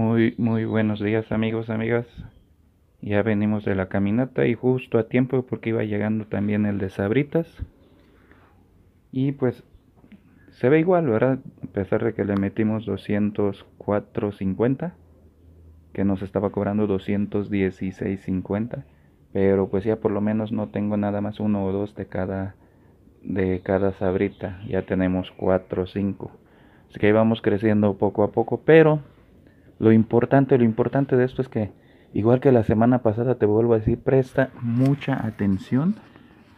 Muy, muy buenos días amigos, amigas. Ya venimos de la caminata y justo a tiempo porque iba llegando también el de Sabritas. Y pues se ve igual, ¿verdad? A pesar de que le metimos 204.50, que nos estaba cobrando 216.50. Pero pues ya por lo menos no tengo nada más uno o dos de cada, de cada Sabrita. Ya tenemos cuatro o cinco. Así que ahí vamos creciendo poco a poco, pero lo importante, lo importante de esto es que, igual que la semana pasada te vuelvo a decir, presta mucha atención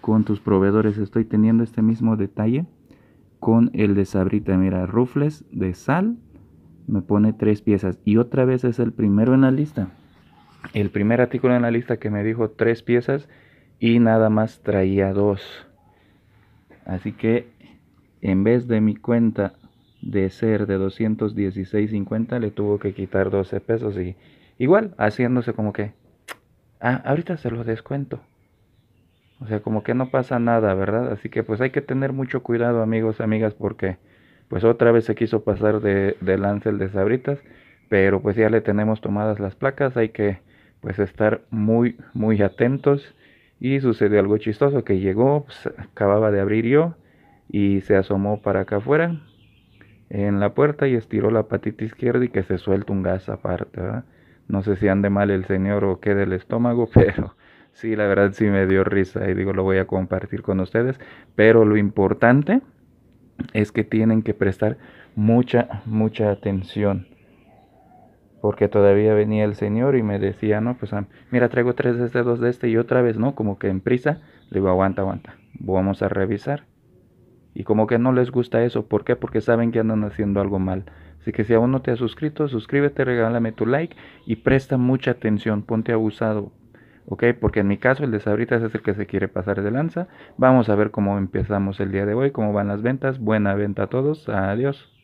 con tus proveedores. Estoy teniendo este mismo detalle con el de Sabrita. Mira, rufles de sal me pone tres piezas. Y otra vez es el primero en la lista. El primer artículo en la lista que me dijo tres piezas y nada más traía dos. Así que en vez de mi cuenta de ser de 216.50 le tuvo que quitar 12 pesos y igual haciéndose como que, ah, ahorita se los descuento. O sea, como que no pasa nada, ¿verdad? Así que pues hay que tener mucho cuidado amigos, amigas, porque pues otra vez se quiso pasar de, de lance el de Sabritas, pero pues ya le tenemos tomadas las placas, hay que pues estar muy, muy atentos. Y sucedió algo chistoso que llegó, pues, acababa de abrir yo y se asomó para acá afuera, en la puerta y estiró la patita izquierda y que se suelta un gas aparte. No sé si ande mal el señor o qué del estómago, pero sí, la verdad sí me dio risa y digo, lo voy a compartir con ustedes. Pero lo importante es que tienen que prestar mucha, mucha atención. Porque todavía venía el señor y me decía, no, pues mira, traigo tres de este, dos de este y otra vez, ¿no? Como que en prisa, le digo, aguanta, aguanta, vamos a revisar. Y como que no les gusta eso. ¿Por qué? Porque saben que andan haciendo algo mal. Así que si aún no te has suscrito, suscríbete, regálame tu like y presta mucha atención, ponte abusado. ¿Ok? Porque en mi caso el de Sabritas es el que se quiere pasar de lanza. Vamos a ver cómo empezamos el día de hoy, cómo van las ventas. Buena venta a todos. Adiós.